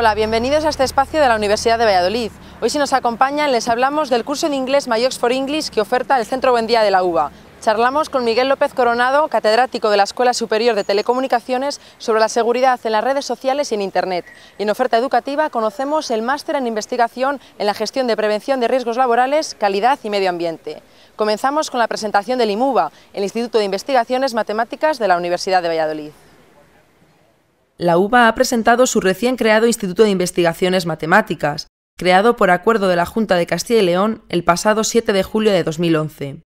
Hola, bienvenidos a este espacio de la Universidad de Valladolid. Hoy si nos acompañan les hablamos del curso en inglés myox for English que oferta el Centro Día de la UBA. Charlamos con Miguel López Coronado, catedrático de la Escuela Superior de Telecomunicaciones, sobre la seguridad en las redes sociales y en Internet. Y en oferta educativa conocemos el máster en investigación en la gestión de prevención de riesgos laborales, calidad y medio ambiente. Comenzamos con la presentación del IMUBA, el Instituto de Investigaciones Matemáticas de la Universidad de Valladolid la UBA ha presentado su recién creado Instituto de Investigaciones Matemáticas, creado por acuerdo de la Junta de Castilla y León el pasado 7 de julio de 2011.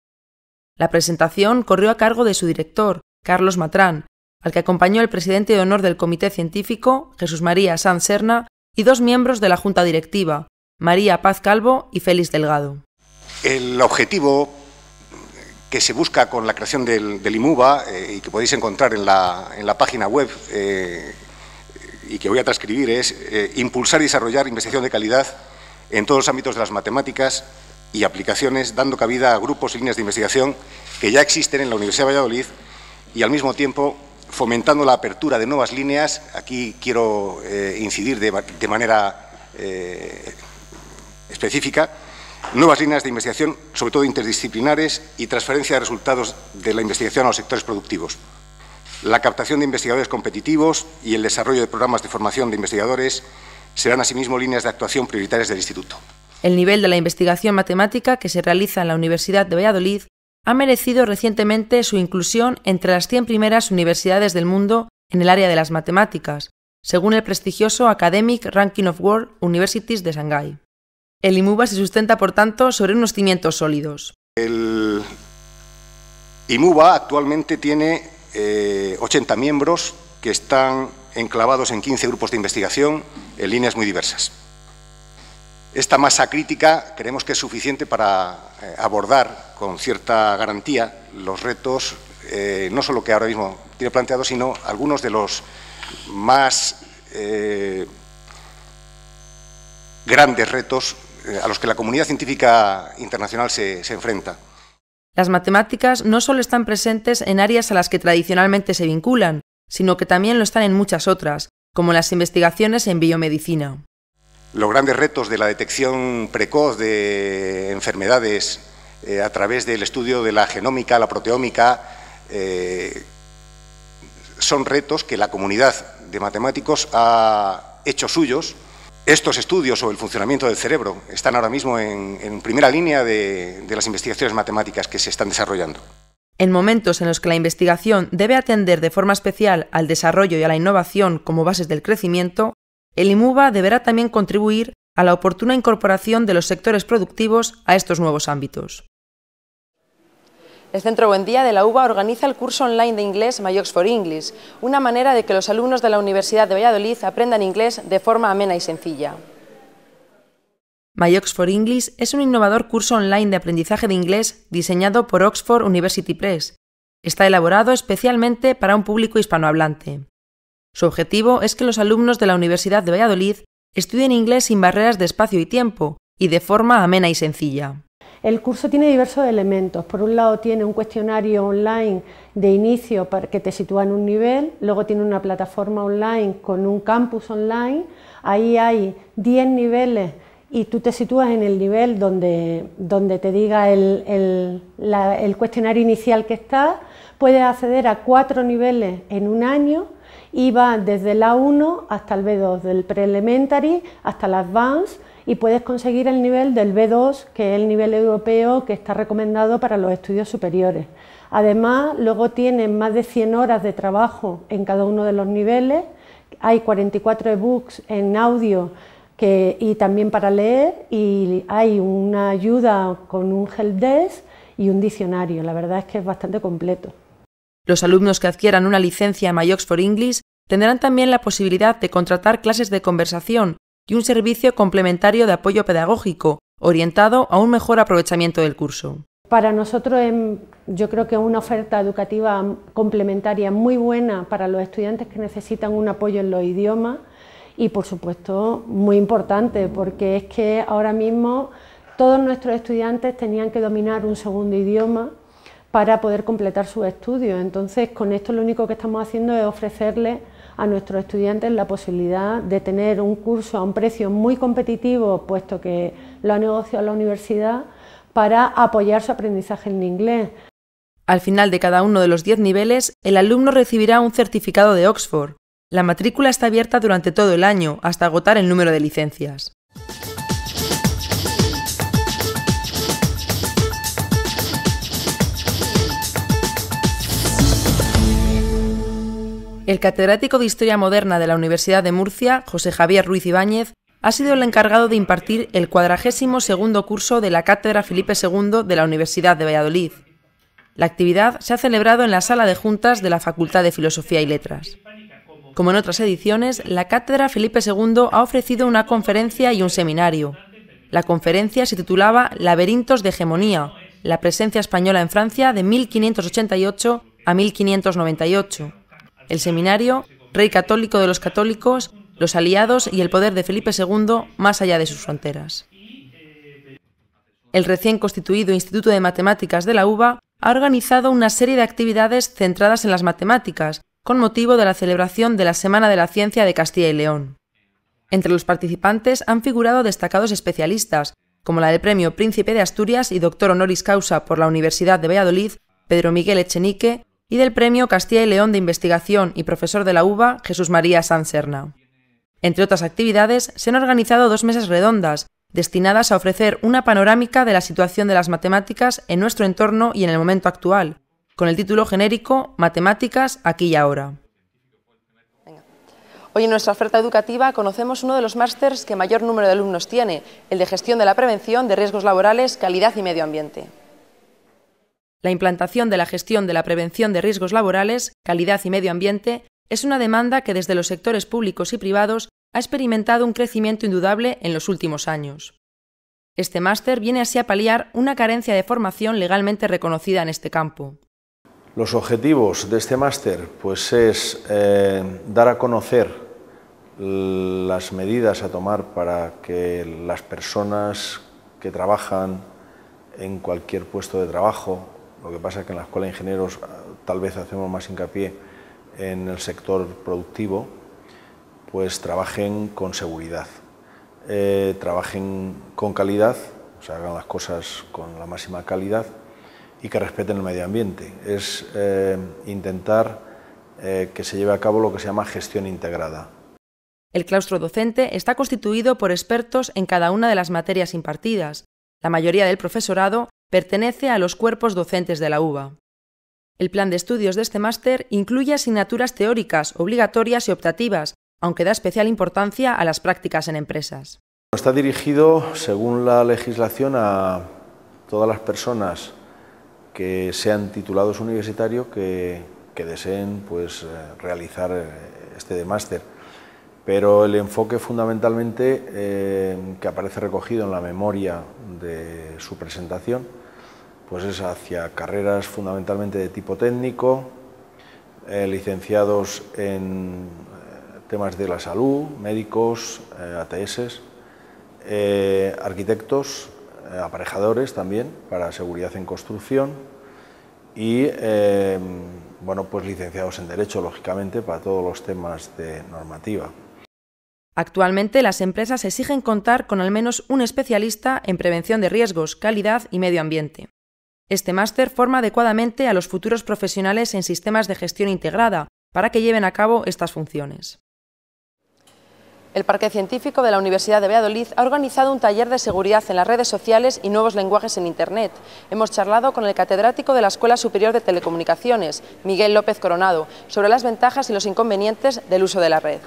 La presentación corrió a cargo de su director, Carlos Matrán, al que acompañó el presidente de honor del Comité Científico, Jesús María Sanz Serna, y dos miembros de la Junta Directiva, María Paz Calvo y Félix Delgado. El objetivo que se busca con la creación del, IMUBA eh, y que podéis encontrar en la, página web eh, y que voy a transcribir es eh, impulsar y desarrollar investigación de calidad en todos los ámbitos de las matemáticas y aplicaciones, dando cabida a grupos y líneas de investigación que ya existen en la Universidad de Valladolid y al mismo tiempo fomentando la apertura de nuevas líneas. Aquí quiero incidir de, de manera específica nuevas líneas de investigación, sobre todo interdisciplinares, y transferencia de resultados de la investigación a los sectores productivos, la captación de investigadores competitivos y el desarrollo de programas de formación de investigadores serán asimismo líneas de actuación prioritarias del Instituto. El nivel de la investigación matemática que se realiza en la Universidad de Valladolid ha merecido recientemente su inclusión entre las 100 primeras universidades del mundo en el área de las matemáticas, según el prestigioso Academic Ranking of World Universities de Shanghái. El IMUBA se sustenta, por tanto, sobre unos cimientos sólidos. El IMUBA actualmente tiene 80 eh, miembros que están enclavados en 15 grupos de investigación en líneas muy diversas. Esta masa crítica creemos que es suficiente para eh, abordar con cierta garantía los retos, eh, no solo que ahora mismo tiene planteados, sino algunos de los más grandes retos eh, a los que la comunidad científica internacional se, enfrenta. Las matemáticas no solo están presentes en áreas a las que tradicionalmente se vinculan, sino que también lo están en muchas otras, como las investigaciones en biomedicina. Los grandes retos de la detección precoz de enfermedades eh, a través del estudio de la genómica, la proteómica, eh, son retos que la comunidad de matemáticos ha hecho suyos estos estudios sobre el funcionamiento del cerebro están ahora mismo en, primera línea de, de las investigaciones matemáticas que se están desarrollando. En momentos en los que la investigación debe atender de forma especial al desarrollo y a la innovación como bases del crecimiento, el IMUBA deberá también contribuir a la oportuna incorporación de los sectores productivos a estos nuevos ámbitos. El Centro Buen Día de la UBA organiza el curso online de inglés Oxford for English, una manera de que los alumnos de la Universidad de Valladolid aprendan inglés de forma amena y sencilla. My Oxford English es un innovador curso online de aprendizaje de inglés diseñado por Oxford University Press. Está elaborado especialmente para un público hispanohablante. Su objetivo es que los alumnos de la Universidad de Valladolid estudien inglés sin barreras de espacio y tiempo y de forma amena y sencilla. El curso tiene diversos elementos. Por un lado tiene un cuestionario online de inicio para que te sitúa en un nivel, luego tiene una plataforma online con un campus online. Ahí hay 10 niveles y tú te sitúas en el nivel donde, te diga el, cuestionario inicial que está. Puedes acceder a cuatro niveles en un año y va desde la A1 hasta el B2, del pre-elementary hasta el advanced y puedes conseguir el nivel del B2, que es el nivel europeo que está recomendado para los estudios superiores. Además, luego tienes más de 100 horas de trabajo en cada uno de los niveles, hay 44 ebooks en audio y también para leer y hay una ayuda con un helpdesk y un diccionario. La verdad es que es bastante completo. Los alumnos que adquieran una licencia en My English tendrán también la posibilidad de contratar clases de conversación y un servicio complementario de apoyo pedagógico, orientado a un mejor aprovechamiento del curso. Para nosotros yo creo que es una oferta educativa complementaria muy buena para los estudiantes que necesitan un apoyo en los idiomas y por supuesto muy importante porque es que ahora mismo todos nuestros estudiantes tenían que dominar un segundo idioma para poder completar sus estudios. Entonces con esto lo único que estamos haciendo es ofrecerles a nuestros estudiantes la posibilidad de tener un curso a un precio muy competitivo, puesto que lo ha negociado la universidad, para apoyar su aprendizaje en inglés. Al final de cada uno de los 10 niveles, el alumno recibirá un certificado de Oxford. La matrícula está abierta durante todo el año, hasta agotar el número de licencias. El catedrático de Historia Moderna de la Universidad de Murcia, José Javier Ruiz Ibáñez, ha sido el encargado de impartir el cuadragésimo segundo curso de la Cátedra Felipe II de la Universidad de Valladolid. La actividad se ha celebrado en la sala de juntas de la Facultad de Filosofía y Letras. Como en otras ediciones, la Cátedra Felipe II ha ofrecido una conferencia y un seminario. La conferencia se titulaba Laberintos de Hegemonía, la presencia española en Francia de 1588 a 1598 el seminario, rey católico de los católicos, los aliados y el poder de Felipe II más allá de sus fronteras. El recién constituido Instituto de Matemáticas de la UBA ha organizado una serie de actividades centradas en las matemáticas, con motivo de la celebración de la Semana de la Ciencia de Castilla y León. Entre los participantes han figurado destacados especialistas, como la del Premio Príncipe de Asturias y doctor honoris causa por la Universidad de Valladolid, Pedro Miguel Echenique, y del Premio Castilla y León de Investigación y profesor de la UVA Jesús María Sanserna. Entre otras actividades, se han organizado dos mesas redondas destinadas a ofrecer una panorámica de la situación de las matemáticas en nuestro entorno y en el momento actual, con el título genérico Matemáticas aquí y ahora. Hoy en nuestra oferta educativa conocemos uno de los másters que mayor número de alumnos tiene, el de Gestión de la Prevención de Riesgos Laborales, Calidad y Medio Ambiente. La implantación de la gestión de la prevención de riesgos laborales, calidad y medio ambiente es una demanda que desde los sectores públicos y privados ha experimentado un crecimiento indudable en los últimos años. Este máster viene así a paliar una carencia de formación legalmente reconocida en este campo. Los objetivos de este máster pues es eh, dar a conocer las medidas a tomar para que las personas que trabajan en cualquier puesto de trabajo lo que pasa es que en la Escuela de Ingenieros eh, tal vez hacemos más hincapié en el sector productivo, pues trabajen con seguridad, eh, trabajen con calidad, o sea, hagan las cosas con la máxima calidad y que respeten el medio ambiente. Es eh, intentar que se lleve a cabo lo que se llama gestión integrada. El claustro docente está constituido por expertos en cada una de las materias impartidas. La mayoría del profesorado Pertenece a los cuerpos docentes de la UBA. El plan de estudios de este máster incluye asignaturas teóricas, obligatorias y optativas, aunque da especial importancia a las prácticas en empresas. Está dirigido, según la legislación, a todas las personas que sean titulados universitarios que, deseen pues, eh, realizar eh, este máster pero el enfoque fundamentalmente eh, que aparece recogido en la memoria de su presentación, pues es hacia carreras fundamentalmente de tipo técnico, eh, licenciados en eh, temas de la salud, médicos, ATS, arquitectos, aparejadores también para seguridad en construcción y bueno, pues licenciados en derecho, lógicamente, para todos los temas de normativa. Actualmente las empresas exigen contar con al menos un especialista en prevención de riesgos, calidad y medio ambiente. Este máster forma adecuadamente a los futuros profesionales en sistemas de gestión integrada para que lleven a cabo estas funciones. El Parque Científico de la Universidad de Valladolid ha organizado un taller de seguridad en las redes sociales y nuevos lenguajes en Internet. Hemos charlado con el catedrático de la Escuela Superior de Telecomunicaciones, Miguel López Coronado, sobre las ventajas y los inconvenientes del uso de la red.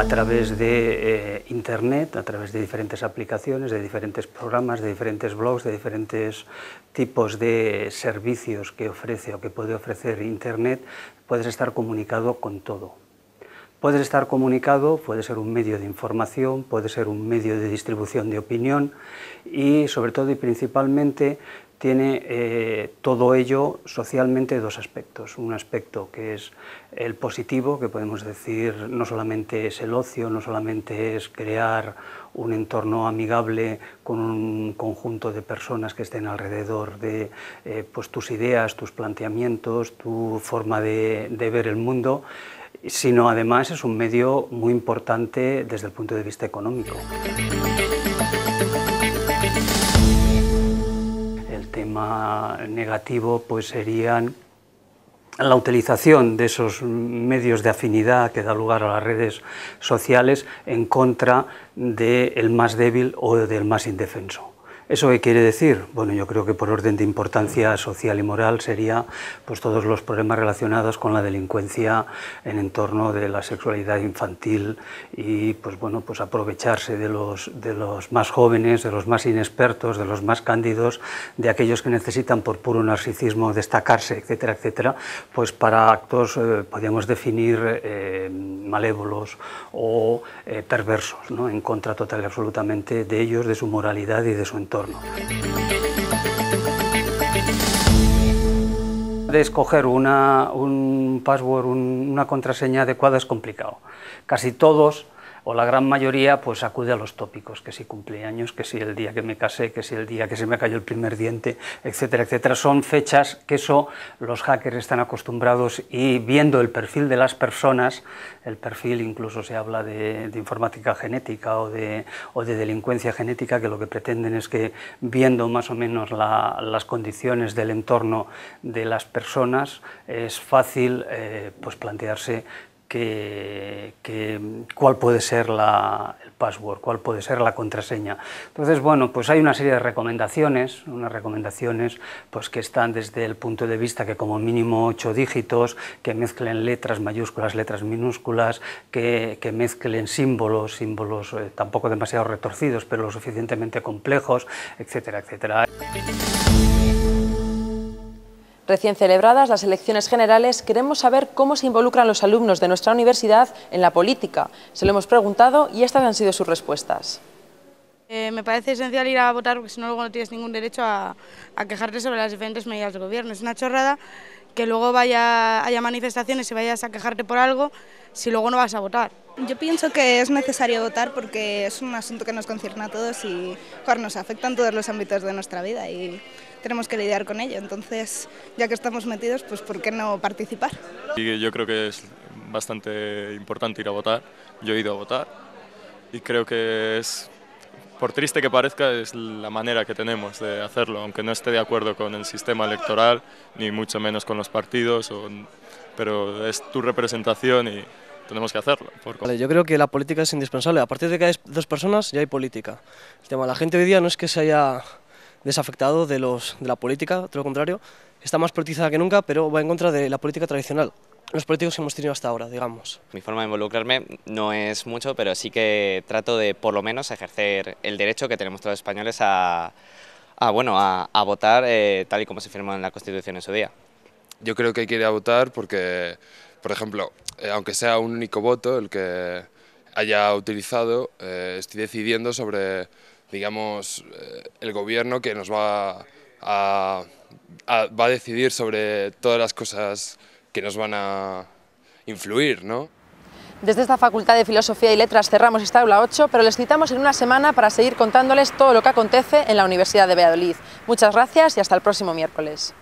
a través de eh, Internet, a través de diferentes aplicaciones, de diferentes programas, de diferentes blogs, de diferentes tipos de servicios que ofrece o que puede ofrecer Internet, puedes estar comunicado con todo. Puedes estar comunicado, puede ser un medio de información, puede ser un medio de distribución de opinión y sobre todo y principalmente tiene eh, todo ello socialmente dos aspectos. Un aspecto que es el positivo, que podemos decir no solamente es el ocio, no solamente es crear un entorno amigable con un conjunto de personas que estén alrededor de eh, pues tus ideas, tus planteamientos, tu forma de ver el mundo, sino además es un medio muy importante desde el punto de vista económico tema negativo pues serían la utilización de esos medios de afinidad que da lugar a las redes sociales en contra del más débil o del más indefenso. ¿Eso qué quiere decir? Bueno, yo creo que por orden de importancia social y moral sería pues, todos los problemas relacionados con la delincuencia en entorno de la sexualidad infantil y pues, bueno, pues aprovecharse de los, de los más jóvenes, de los más inexpertos, de los más cándidos, de aquellos que necesitan por puro narcisismo destacarse, etcétera, etcétera, pues para actos, eh, podríamos definir, eh, malévolos o eh, perversos, ¿no? en contra total y absolutamente de ellos, de su moralidad y de su entorno. De escoger una, un password, una contraseña adecuada es complicado. Casi todos o la gran mayoría pues acude a los tópicos, que si cumpleaños, que si el día que me casé, que si el día que se me cayó el primer diente, etcétera, etcétera. Son fechas que eso los hackers están acostumbrados y viendo el perfil de las personas, el perfil incluso se habla de, informática genética o de, o de, delincuencia genética, que lo que pretenden es que viendo más o menos las condiciones del entorno de las personas, es fácil eh, pues plantearse que, cuál puede ser la, el password, cuál puede ser la contraseña. Entonces, bueno, pues hay una serie de recomendaciones, unas recomendaciones pues que están desde el punto de vista que como mínimo ocho dígitos, que mezclen letras mayúsculas, letras minúsculas, que, que mezclen símbolos, símbolos eh, tampoco demasiado retorcidos, pero lo suficientemente complejos, etcétera, etcétera. Recién celebradas las elecciones generales, queremos saber cómo se involucran los alumnos de nuestra universidad en la política. Se lo hemos preguntado y estas han sido sus respuestas. Eh, me parece esencial ir a votar porque si no luego no tienes ningún derecho a, quejarte sobre las diferentes medidas del gobierno. Es una chorrada que luego vaya, haya manifestaciones y vayas a quejarte por algo si luego no vas a votar. Yo pienso que es necesario votar porque es un asunto que nos concierne a todos y nos afecta en todos los ámbitos de nuestra vida y tenemos que lidiar con ello. Entonces, ya que estamos metidos, pues ¿por qué no participar? Y yo creo que es bastante importante ir a votar. Yo he ido a votar y creo que es, por triste que parezca, es la manera que tenemos de hacerlo, aunque no esté de acuerdo con el sistema electoral, ni mucho menos con los partidos pero es tu representación y tenemos que hacerlo. yo creo que la política es indispensable. A partir de que hay dos personas ya hay política. El tema la gente hoy día no es que se haya desafectado de, los, la política, todo lo contrario, está más politizada que nunca, pero va en contra de la política tradicional los políticos que hemos tenido hasta ahora, digamos. Mi forma de involucrarme no es mucho, pero sí que trato de, por lo menos, ejercer el derecho que tenemos todos los españoles a, bueno, a, votar eh, tal y como se firmó en la Constitución en su día. Yo creo que hay que ir a votar porque, por ejemplo, eh, aunque sea un único voto el que haya utilizado, eh, estoy decidiendo sobre, digamos, eh, el gobierno que nos va a, va a decidir sobre todas las cosas que nos van a influir, ¿no? Desde esta Facultad de Filosofía y Letras cerramos esta aula 8, pero les citamos en una semana para seguir contándoles todo lo que acontece en la Universidad de Valladolid. Muchas gracias y hasta el próximo miércoles.